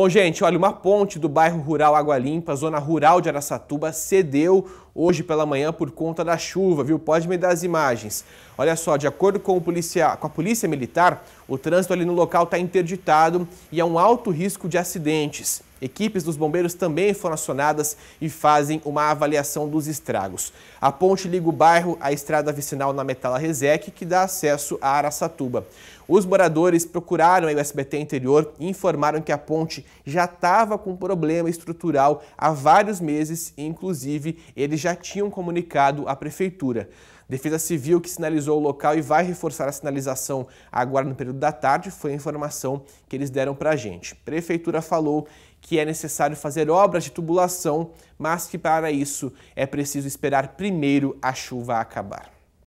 Bom, gente, olha, uma ponte do bairro rural Água Limpa, zona rural de Araçatuba, cedeu hoje pela manhã por conta da chuva, viu? Pode me dar as imagens. Olha só, de acordo com, o policia, com a Polícia Militar, o trânsito ali no local está interditado e há é um alto risco de acidentes. Equipes dos bombeiros também foram acionadas e fazem uma avaliação dos estragos. A ponte liga o bairro à estrada vicinal na Metala Resec, que dá acesso a Araçatuba. Os moradores procuraram a USBT Interior e informaram que a ponte já estava com problema estrutural há vários meses inclusive, eles já tinham comunicado à prefeitura. Defesa Civil que sinalizou o local e vai reforçar a sinalização agora no período da tarde, foi a informação que eles deram para a gente. Prefeitura falou que é necessário fazer obras de tubulação, mas que para isso é preciso esperar primeiro a chuva acabar.